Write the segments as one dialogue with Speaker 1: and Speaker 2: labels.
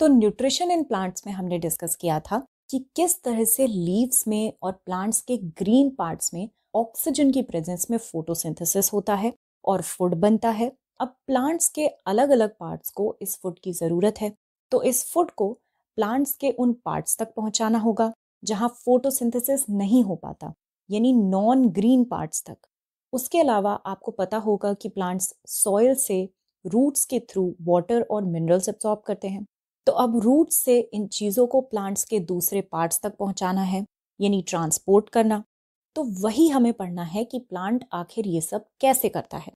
Speaker 1: तो nutrition in plants में हमने डिस्कस किया था कि किस तरह से लीव्स में और प्लांट्स के ग्रीन पार्ट्स में ऑक्सीजन की प्रेजेंस में फोटोसिंथेसिस होता है और फूड बनता है अब प्लांट्स के अलग अलग पार्ट्स को इस फूड की ज़रूरत है तो इस फूड को प्लांट्स के उन पार्ट्स तक पहुंचाना होगा जहां फोटोसिंथेसिस नहीं हो पाता यानी नॉन ग्रीन पार्ट्स तक उसके अलावा आपको पता होगा कि प्लांट्स सॉयल से रूट्स के थ्रू वाटर और मिनरल्स एब्जॉर्ब करते हैं तो अब रूट से इन चीज़ों को प्लांट्स के दूसरे पार्ट्स तक पहुंचाना है यानी ट्रांसपोर्ट करना तो वही हमें पढ़ना है कि प्लांट आखिर ये सब कैसे करता है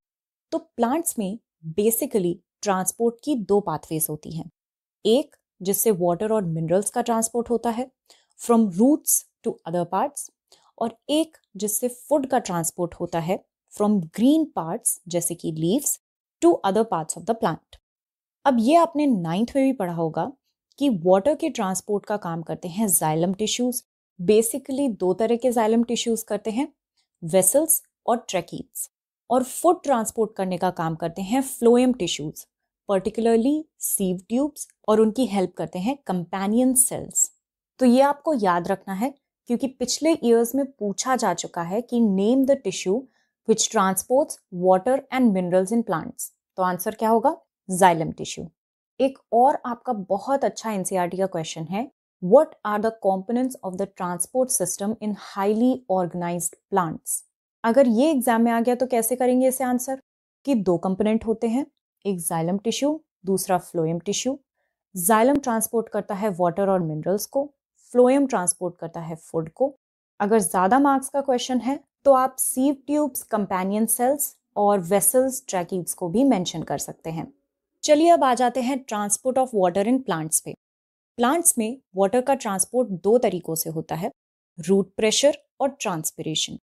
Speaker 1: तो प्लांट्स में बेसिकली ट्रांसपोर्ट की दो पाथवेज होती हैं एक जिससे वाटर और मिनरल्स का ट्रांसपोर्ट होता है from roots to other parts और एक जिससे फूड का ट्रांसपोर्ट होता है फ्रॉम ग्रीन पार्ट्स जैसे कि leaves to other parts of the plant अब ये आपने नाइन्थ में भी पढ़ा होगा कि वाटर के ट्रांसपोर्ट का काम करते हैं जाइलम टिश्यूज बेसिकली दो तरह के जाइलम टिश्यूज करते हैं वेसल्स और ट्रैकीट्स और फूड ट्रांसपोर्ट करने का काम करते हैं phloem tissues particularly sieve tubes और उनकी हेल्प करते हैं कंपेनियन सेल्स तो ये आपको याद रखना है क्योंकि पिछले ईयर्स में पूछा जा चुका है कि name the tissue which transports water and minerals in plants तो आंसर क्या होगा जाइलम टिश्यू एक और आपका बहुत अच्छा एनसीआरटी e का क्वेश्चन है what are the components of the transport system in highly organised plants अगर ये एग्जाम में आ गया तो कैसे करेंगे इसे आंसर कि दो कंपोनेंट होते हैं एक जाइलम टिश्यू दूसरा फ्लोएम टिश्यू जाइलम ट्रांसपोर्ट करता है वाटर और मिनरल्स को फ्लोएम ट्रांसपोर्ट करता है फूड को अगर ज़्यादा मार्क्स का क्वेश्चन है तो आप सीव ट्यूब्स कंपेनियन सेल्स और वेसल्स ट्रैकिंग्स को भी मेंशन कर सकते हैं चलिए अब आ जाते हैं transport of water in plants पे प्लांट्स में वाटर का ट्रांसपोर्ट दो तरीकों से होता है रूट प्रेशर और ट्रांसपिरेशन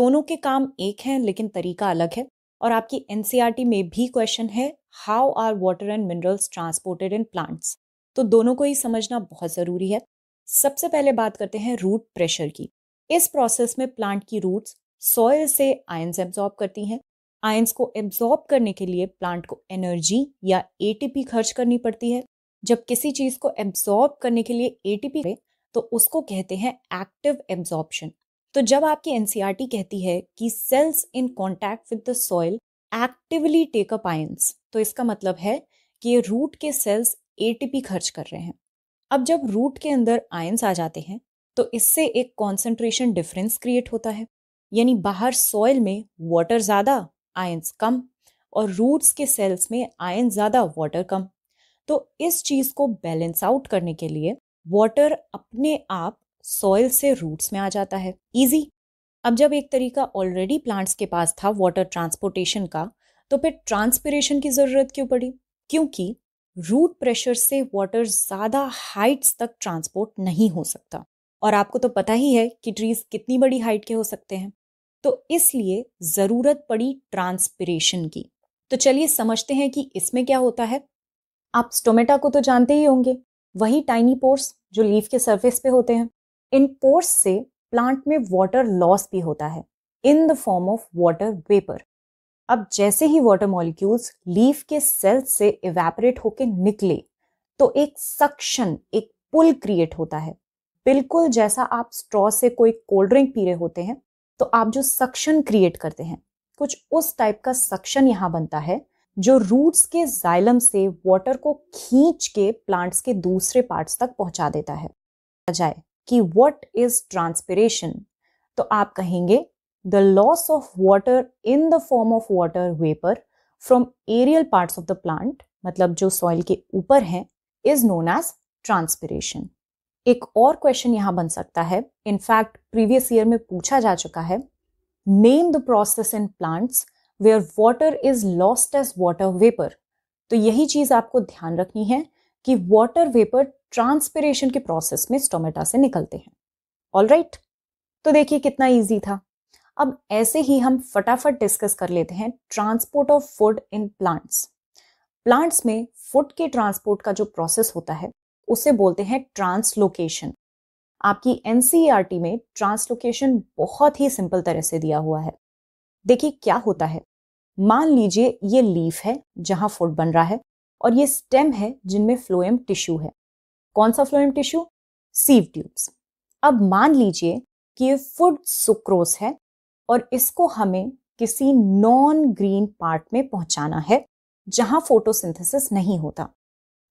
Speaker 1: दोनों के काम एक हैं लेकिन तरीका अलग है और आपकी एनसीईआरटी e में भी क्वेश्चन है how are water and minerals transported in plants तो दोनों को ही समझना बहुत ज़रूरी है सबसे पहले बात करते हैं रूट प्रेशर की इस प्रोसेस में प्लांट की रूट्स सॉयल से आयन्स एब्जॉर्ब करती हैं आयंस को एब्जॉर्ब करने के लिए प्लांट को एनर्जी या एटीपी खर्च करनी पड़ती है जब किसी चीज को एब्जॉर्ब करने के लिए एटीपी तो उसको कहते हैं एक्टिव एब्जॉर्प्शन तो जब आपकी एनसीईआरटी e कहती है कि cells in contact with the soil actively take up ions तो इसका मतलब है कि ये रूट के सेल्स एटीपी खर्च कर रहे हैं अब जब रूट के अंदर आयंस आ जाते हैं तो इससे एक कॉन्सेंट्रेशन डिफरेंस क्रिएट होता है यानी बाहर सॉइल में वाटर ज़्यादा आयंस कम और रूट्स के सेल्स में आयन ज़्यादा वाटर कम तो इस चीज़ को बैलेंस आउट करने के लिए वाटर अपने आप सॉइल से रूट्स में आ जाता है इजी अब जब एक तरीका ऑलरेडी प्लांट्स के पास था वाटर ट्रांसपोर्टेशन का तो फिर ट्रांसपिरेशन की ज़रूरत क्यों पड़ी क्योंकि रूट प्रेशर से वाटर ज़्यादा हाइट्स तक ट्रांसपोर्ट नहीं हो सकता और आपको तो पता ही है कि ट्रीज कितनी बड़ी हाइट के हो सकते हैं तो इसलिए ज़रूरत पड़ी ट्रांसपिरेशन की तो चलिए समझते हैं कि इसमें क्या होता है आप स्टोमेटा को तो जानते ही होंगे वही टाइनी पोर्स जो लीफ के सरफेस पे होते हैं इन पोर्स से प्लांट में वाटर लॉस भी होता है in the form of water vapour अब जैसे ही वाटर मॉलिक्यूल्स लीफ के सेल्स से इवेपरेट होके निकले तो एक सक्शन एक पुल क्रिएट होता है बिल्कुल जैसा आप स्ट्रॉ से कोई कोल्ड ड्रिंक पी रहे होते हैं तो आप जो सक्शन क्रिएट करते हैं कुछ उस टाइप का सक्शन यहाँ बनता है जो रूट्स के जाइलम से वाटर को खींच के प्लांट्स के दूसरे पार्ट्स तक पहुंचा देता है जाए कि व्हाट इज ट्रांसपिरेशन तो आप कहेंगे the loss of water in the form of water vapour from aerial parts of the plant मतलब जो सॉइल के ऊपर है इज नोन एज ट्रांसपिरेशन एक और क्वेश्चन यहाँ बन सकता है इनफैक्ट प्रीवियस ईयर में पूछा जा चुका है name the process in plants where water is lost as water vapour तो यही चीज आपको ध्यान रखनी है कि वाटर वेपर ट्रांसपिरेशन के प्रोसेस में स्टोमेटा से निकलते हैं ऑल right? तो देखिए कितना ईजी था अब ऐसे ही हम फटाफट डिस्कस कर लेते हैं transport of food in plants plants में फूड के ट्रांसपोर्ट का जो प्रोसेस होता है उसे बोलते हैं ट्रांसलोकेशन आपकी एन e में ट्रांसलोकेशन बहुत ही सिंपल तरह से दिया हुआ है देखिए क्या होता है मान लीजिए ये लीफ है जहां फूड बन रहा है और ये स्टेम है जिनमें फ्लोएम टिश्यू है कौन सा फ्लोएम टिश्यू सीव ट्यूब्स अब मान लीजिए कि ये फूड सुक्रोस है और इसको हमें किसी नॉन ग्रीन पार्ट में पहुंचाना है जहां फोटोसिंथेसिस नहीं होता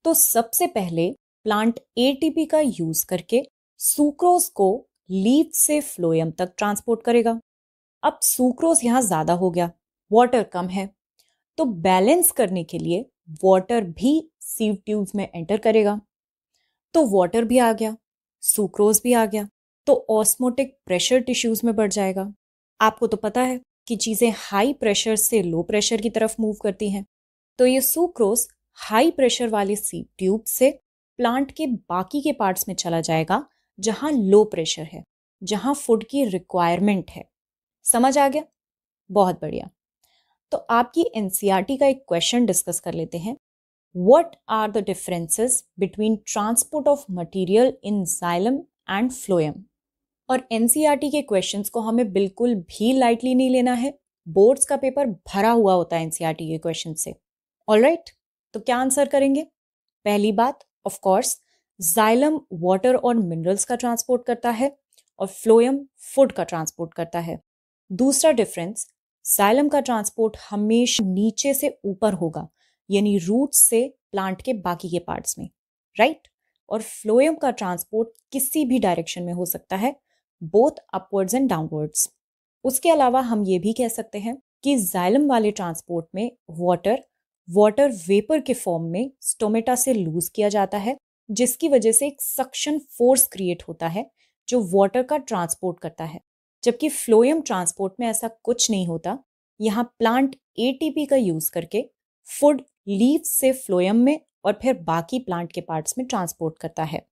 Speaker 1: तो सबसे पहले प्लांट एटीपी का यूज करके सुक्रोज को लीफ से फ्लोएम तक ट्रांसपोर्ट करेगा अब सुक्रोज यहाँ ज्यादा हो गया वाटर कम है तो बैलेंस करने के लिए वाटर भी सीव ट्यूब्स में एंटर करेगा तो वाटर भी आ गया सुक्रोज भी आ गया तो ऑस्मोटिक प्रेशर टिश्यूज में बढ़ जाएगा आपको तो पता है कि चीज़ें हाई प्रेशर से लो प्रेशर की तरफ मूव करती हैं तो ये सुक्रोज हाई प्रेशर वाले सीव ट्यूब से प्लांट के बाकी के पार्ट्स में चला जाएगा जहाँ लो प्रेशर है जहाँ फूड की रिक्वायरमेंट है समझ आ गया बहुत बढ़िया तो आपकी एन e का एक क्वेश्चन डिस्कस कर लेते हैं what are the differences between transport of material in xylem and phloem और एनसीईआरटी e के क्वेश्चंस को हमें बिल्कुल भी लाइटली नहीं लेना है बोर्ड्स का पेपर भरा हुआ होता है एनसीईआरटी e के क्वेश्चन से ऑलराइट right, तो क्या आंसर करेंगे पहली बात ऑफकोर्स जाइलम वाटर और मिनरल्स का ट्रांसपोर्ट करता है और फ्लोयम फूड का ट्रांसपोर्ट करता है दूसरा डिफरेंस जाइलम का ट्रांसपोर्ट हमेशा नीचे से ऊपर होगा यानी रूट से प्लांट के बाकी के पार्ट्स में राइट और फ्लोएम का ट्रांसपोर्ट किसी भी डायरेक्शन में हो सकता है बोथ अपवर्ड्स एंड डाउनवर्ड्स उसके अलावा हम ये भी कह सकते हैं कि जाइलम वाले ट्रांसपोर्ट में वाटर वाटर वेपर के फॉर्म में स्टोमेटा से लूज किया जाता है जिसकी वजह से एक सक्शन फोर्स क्रिएट होता है जो वाटर का ट्रांसपोर्ट करता है जबकि फ्लोयम ट्रांसपोर्ट में ऐसा कुछ नहीं होता यहाँ प्लांट ए का यूज़ करके फूड लीव से फ्लोएम में और फिर बाकी प्लांट के पार्ट्स में ट्रांसपोर्ट करता है